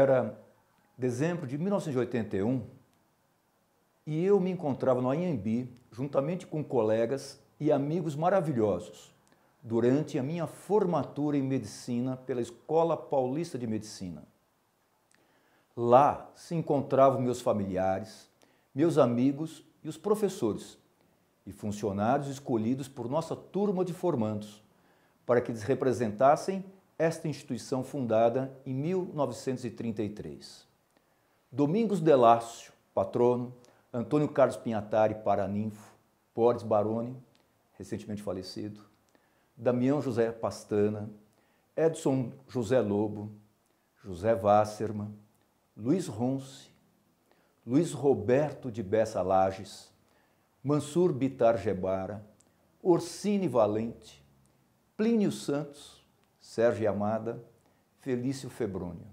era dezembro de 1981 e eu me encontrava no Anhembi, juntamente com colegas e amigos maravilhosos, durante a minha formatura em medicina pela Escola Paulista de Medicina. Lá se encontravam meus familiares, meus amigos e os professores, e funcionários escolhidos por nossa turma de formandos, para que eles representassem esta instituição fundada em 1933. Domingos Delácio, patrono, Antônio Carlos Pinhatari, paraninfo, Borges Baroni, recentemente falecido, Damião José Pastana, Edson José Lobo, José Wasserman, Luiz Ronce, Luiz Roberto de Bessa Lages, Mansur Bitar Gebara, Orsini Valente, Plínio Santos, Sérgio Amada, Felício Febrônio.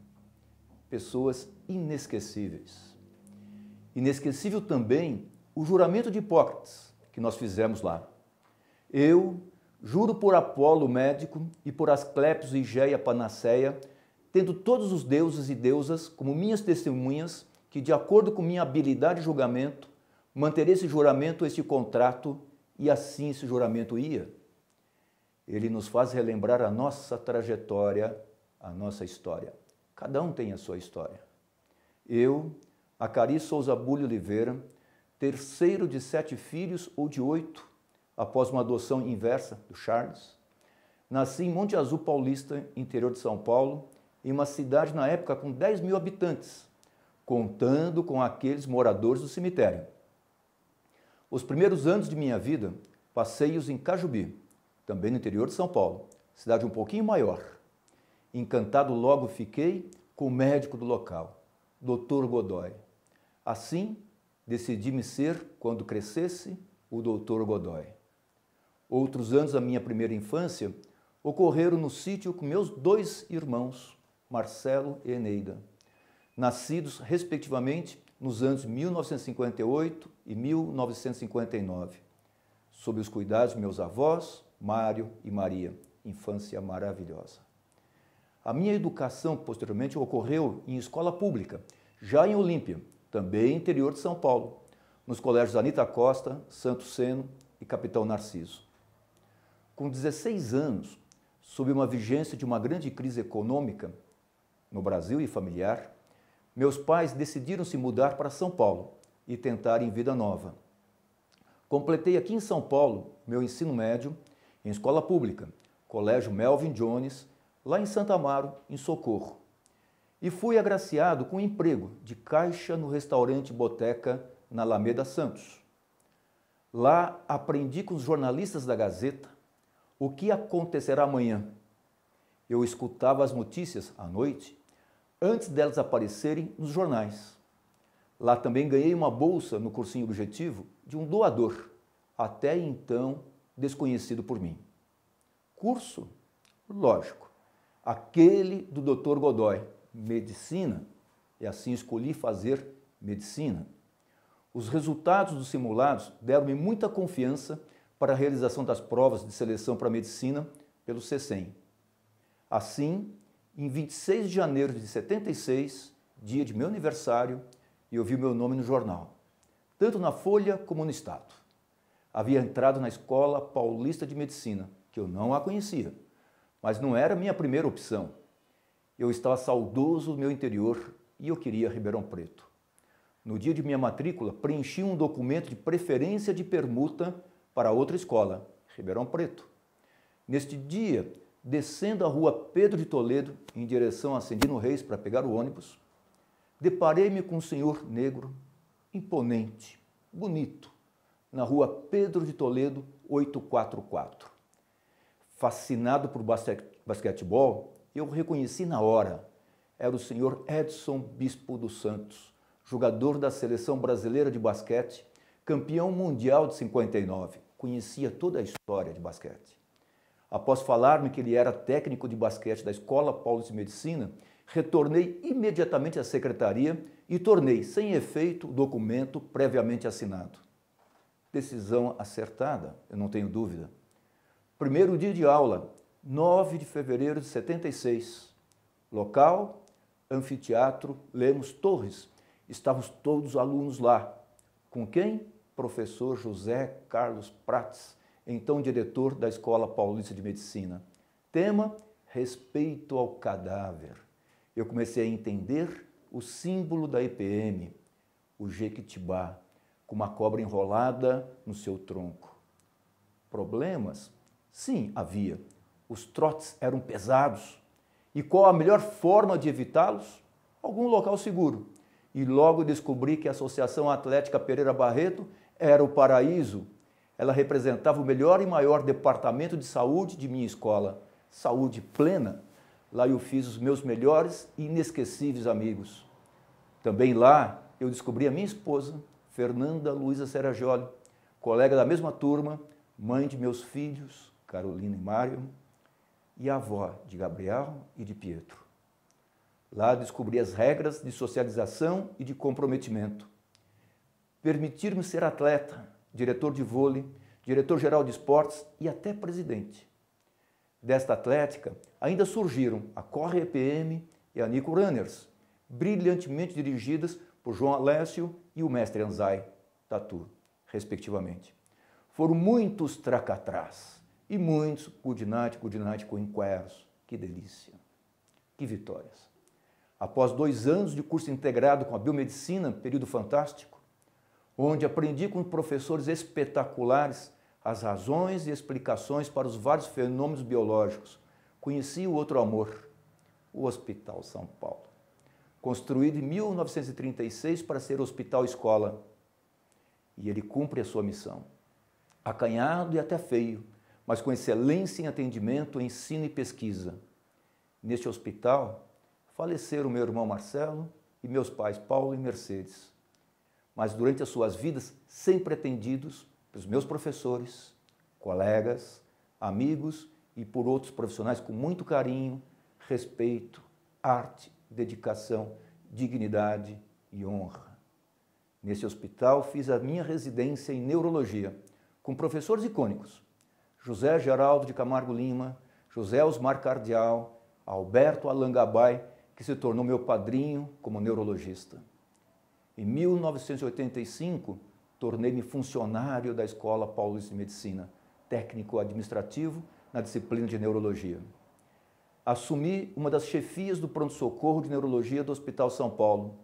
Pessoas inesquecíveis. Inesquecível também o juramento de Hipócrates que nós fizemos lá. Eu juro por Apolo médico e por Asclepios e Geia panaceia, tendo todos os deuses e deusas como minhas testemunhas, que de acordo com minha habilidade e julgamento, manter esse juramento, este contrato, e assim esse juramento ia ele nos faz relembrar a nossa trajetória, a nossa história. Cada um tem a sua história. Eu, a Cari Souza Bulho Oliveira, terceiro de sete filhos ou de oito, após uma adoção inversa do Charles, nasci em Monte Azul Paulista, interior de São Paulo, em uma cidade na época com 10 mil habitantes, contando com aqueles moradores do cemitério. Os primeiros anos de minha vida passei-os em Cajubi, também no interior de São Paulo, cidade um pouquinho maior. Encantado logo fiquei com o médico do local, Dr. Godoy. Assim, decidi-me ser, quando crescesse, o Dr. Godoy. Outros anos da minha primeira infância ocorreram no sítio com meus dois irmãos, Marcelo e Eneida, nascidos respectivamente nos anos 1958 e 1959, sob os cuidados de meus avós, Mário e Maria, infância maravilhosa. A minha educação posteriormente ocorreu em escola pública, já em Olímpia, também interior de São Paulo, nos colégios Anitta Costa, Santo Seno e Capitão Narciso. Com 16 anos, sob uma vigência de uma grande crise econômica no Brasil e familiar, meus pais decidiram se mudar para São Paulo e tentarem vida nova. Completei aqui em São Paulo meu ensino médio em escola pública, Colégio Melvin Jones, lá em Santa Amaro, em Socorro. E fui agraciado com um emprego de caixa no restaurante Boteca, na Alameda Santos. Lá aprendi com os jornalistas da Gazeta o que acontecerá amanhã. Eu escutava as notícias à noite, antes delas aparecerem nos jornais. Lá também ganhei uma bolsa no cursinho objetivo de um doador, até então desconhecido por mim. Curso? Lógico. Aquele do Dr. Godoy, medicina, e assim escolhi fazer medicina. Os resultados dos simulados deram-me muita confiança para a realização das provas de seleção para medicina pelo CECEM. Assim, em 26 de janeiro de 76, dia de meu aniversário, eu vi meu nome no jornal, tanto na Folha como no Estado havia entrado na Escola Paulista de Medicina, que eu não a conhecia, mas não era minha primeira opção. Eu estava saudoso do meu interior e eu queria Ribeirão Preto. No dia de minha matrícula, preenchi um documento de preferência de permuta para outra escola, Ribeirão Preto. Neste dia, descendo a rua Pedro de Toledo, em direção a Cendino Reis para pegar o ônibus, deparei-me com um senhor negro, imponente, bonito, na rua Pedro de Toledo, 844. Fascinado por basquetebol, eu reconheci na hora. Era o senhor Edson Bispo dos Santos, jogador da seleção brasileira de basquete, campeão mundial de 59. Conhecia toda a história de basquete. Após falar-me que ele era técnico de basquete da Escola Paulo de Medicina, retornei imediatamente à secretaria e tornei sem efeito o documento previamente assinado. Decisão acertada, eu não tenho dúvida. Primeiro dia de aula, 9 de fevereiro de 76. Local, anfiteatro Lemos Torres. Estávamos todos alunos lá. Com quem? Professor José Carlos Prates, então diretor da Escola Paulista de Medicina. Tema: respeito ao cadáver. Eu comecei a entender o símbolo da EPM, o jequitibá, com uma cobra enrolada no seu tronco. Problemas? Sim, havia. Os trotes eram pesados. E qual a melhor forma de evitá-los? Algum local seguro. E logo descobri que a Associação Atlética Pereira Barreto era o paraíso. Ela representava o melhor e maior departamento de saúde de minha escola. Saúde plena. Lá eu fiz os meus melhores e inesquecíveis amigos. Também lá eu descobri a minha esposa, Fernanda Luiza Seragioli, colega da mesma turma, mãe de meus filhos, Carolina e Mário, e avó de Gabriel e de Pietro. Lá descobri as regras de socialização e de comprometimento. Permitir-me ser atleta, diretor de vôlei, diretor-geral de esportes e até presidente. Desta atlética ainda surgiram a Corre EPM e a Nico Runners, brilhantemente dirigidas por João Alessio e o mestre Anzai Tatu, respectivamente. Foram muitos tracatrás e muitos cudinate, cudinate com inquérito. Que delícia! Que vitórias! Após dois anos de curso integrado com a biomedicina, período fantástico, onde aprendi com professores espetaculares as razões e explicações para os vários fenômenos biológicos, conheci o outro amor, o Hospital São Paulo construído em 1936 para ser hospital-escola. E ele cumpre a sua missão, acanhado e até feio, mas com excelência em atendimento, ensino e pesquisa. Neste hospital faleceram meu irmão Marcelo e meus pais Paulo e Mercedes. Mas durante as suas vidas, sempre atendidos pelos meus professores, colegas, amigos e por outros profissionais com muito carinho, respeito, arte dedicação, dignidade e honra. Nesse hospital fiz a minha residência em neurologia, com professores icônicos: José Geraldo de Camargo Lima, José Osmar Cardial, Alberto Alangabai, que se tornou meu padrinho como neurologista. Em 1985, tornei-me funcionário da Escola Paulista de Medicina, técnico administrativo na disciplina de neurologia assumi uma das chefias do pronto-socorro de neurologia do Hospital São Paulo.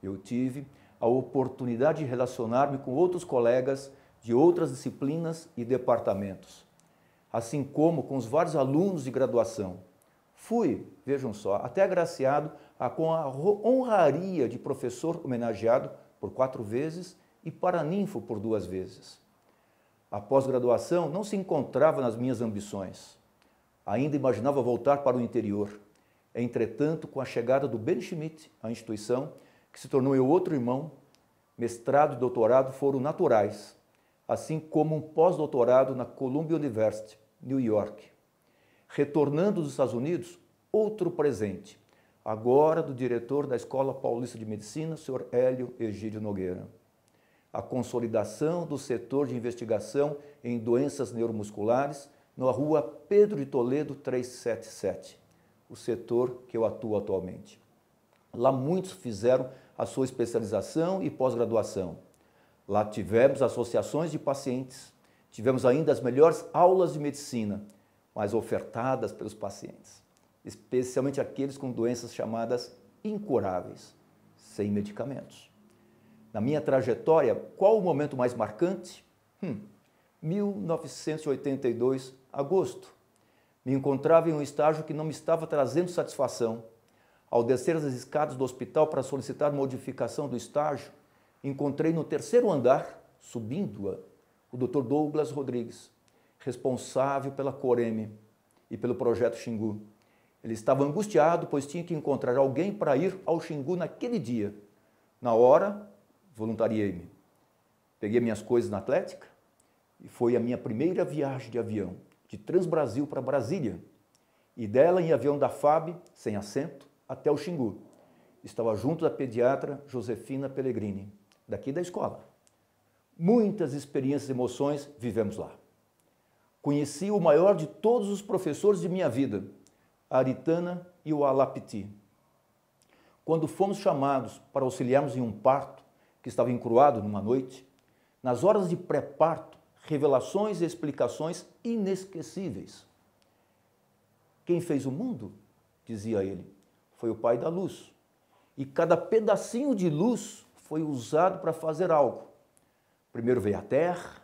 Eu tive a oportunidade de relacionar-me com outros colegas de outras disciplinas e departamentos, assim como com os vários alunos de graduação. Fui, vejam só, até agraciado com a honraria de professor homenageado por quatro vezes e paraninfo por duas vezes. A pós-graduação não se encontrava nas minhas ambições ainda imaginava voltar para o interior. Entretanto, com a chegada do Ben Schmidt à instituição, que se tornou meu outro irmão, mestrado e doutorado foram naturais, assim como um pós-doutorado na Columbia University, New York. Retornando dos Estados Unidos, outro presente, agora do diretor da Escola Paulista de Medicina, Sr. Hélio Egídio Nogueira. A consolidação do setor de investigação em doenças neuromusculares na rua Pedro de Toledo 377, o setor que eu atuo atualmente. Lá muitos fizeram a sua especialização e pós-graduação. Lá tivemos associações de pacientes, tivemos ainda as melhores aulas de medicina, mas ofertadas pelos pacientes, especialmente aqueles com doenças chamadas incuráveis, sem medicamentos. Na minha trajetória, qual o momento mais marcante? Hum, 1982, agosto. Me encontrava em um estágio que não me estava trazendo satisfação. Ao descer as escadas do hospital para solicitar modificação do estágio, encontrei no terceiro andar, subindo-a, o Dr. Douglas Rodrigues, responsável pela Coreme e pelo projeto Xingu. Ele estava angustiado, pois tinha que encontrar alguém para ir ao Xingu naquele dia. Na hora, voluntariei-me. Peguei minhas coisas na Atlética e foi a minha primeira viagem de avião de Transbrasil para Brasília, e dela em avião da FAB, sem assento, até o Xingu. Estava junto da pediatra Josefina Pellegrini, daqui da escola. Muitas experiências e emoções vivemos lá. Conheci o maior de todos os professores de minha vida, a Aritana e o Alapiti. Quando fomos chamados para auxiliarmos em um parto, que estava encruado numa noite, nas horas de pré-parto, revelações e explicações inesquecíveis. Quem fez o mundo, dizia ele, foi o Pai da luz. E cada pedacinho de luz foi usado para fazer algo. Primeiro veio a terra,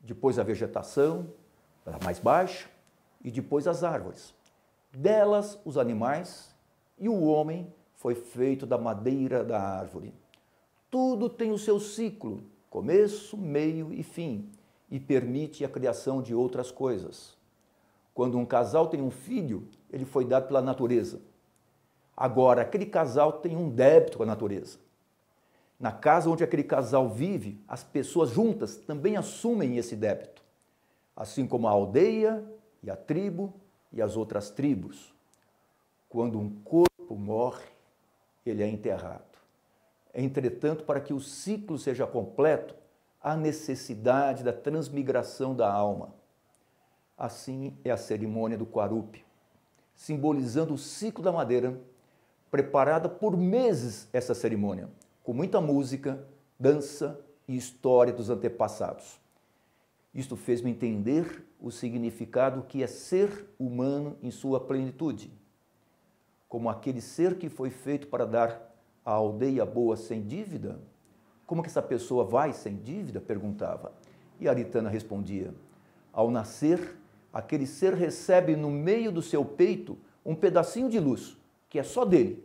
depois a vegetação, mais baixa, e depois as árvores. Delas, os animais e o homem foi feito da madeira da árvore. Tudo tem o seu ciclo, começo, meio e fim e permite a criação de outras coisas. Quando um casal tem um filho, ele foi dado pela natureza. Agora, aquele casal tem um débito com a natureza. Na casa onde aquele casal vive, as pessoas juntas também assumem esse débito, assim como a aldeia e a tribo e as outras tribos. Quando um corpo morre, ele é enterrado. Entretanto, para que o ciclo seja completo, a necessidade da transmigração da alma. Assim é a cerimônia do Quarup, simbolizando o ciclo da madeira, preparada por meses essa cerimônia, com muita música, dança e história dos antepassados. Isto fez-me entender o significado que é ser humano em sua plenitude, como aquele ser que foi feito para dar à aldeia boa sem dívida como que essa pessoa vai sem dívida? perguntava. E Aritana respondia: Ao nascer, aquele ser recebe no meio do seu peito um pedacinho de luz, que é só dele.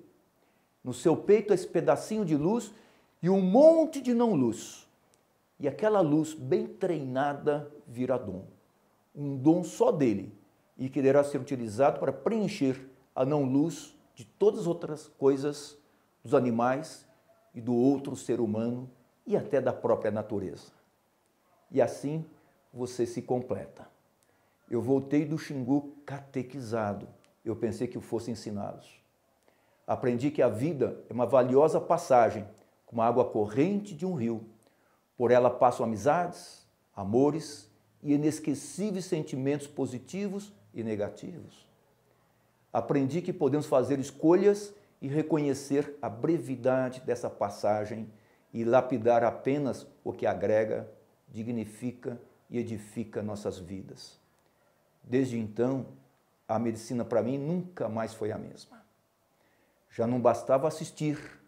No seu peito, esse pedacinho de luz e um monte de não-luz. E aquela luz bem treinada vira dom. Um dom só dele e que deverá ser utilizado para preencher a não-luz de todas as outras coisas, dos animais e do outro ser humano e até da própria natureza. E assim você se completa. Eu voltei do Xingu catequizado. Eu pensei que o fosse ensinado. Aprendi que a vida é uma valiosa passagem, como a água corrente de um rio. Por ela passam amizades, amores e inesquecíveis sentimentos positivos e negativos. Aprendi que podemos fazer escolhas e reconhecer a brevidade dessa passagem e lapidar apenas o que agrega, dignifica e edifica nossas vidas. Desde então, a medicina para mim nunca mais foi a mesma. Já não bastava assistir,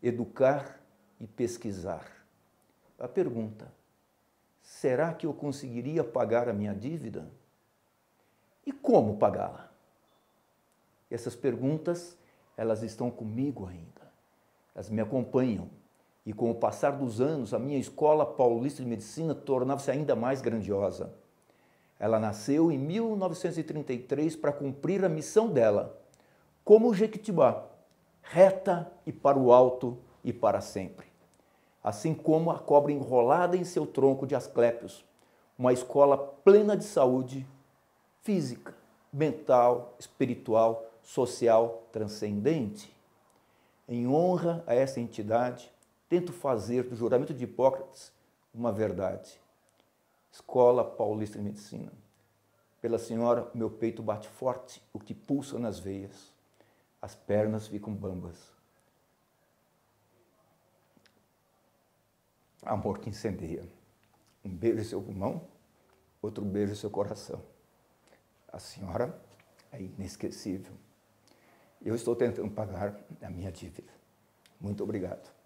educar e pesquisar. A pergunta: será que eu conseguiria pagar a minha dívida? E como pagá-la? Essas perguntas elas estão comigo ainda. Elas me acompanham. E com o passar dos anos, a minha escola paulista de medicina tornava-se ainda mais grandiosa. Ela nasceu em 1933 para cumprir a missão dela, como o Jequitibá, reta e para o alto e para sempre. Assim como a cobra enrolada em seu tronco de Asclépios, uma escola plena de saúde física, mental, espiritual, social transcendente. Em honra a essa entidade, tento fazer do juramento de Hipócrates uma verdade. Escola Paulista de Medicina. Pela senhora, meu peito bate forte, o que pulsa nas veias. As pernas ficam bambas. Amor que incendeia. Um beijo em seu pulmão, outro beijo em seu coração. A senhora é inesquecível. Eu estou tentando pagar a minha dívida. Muito obrigado.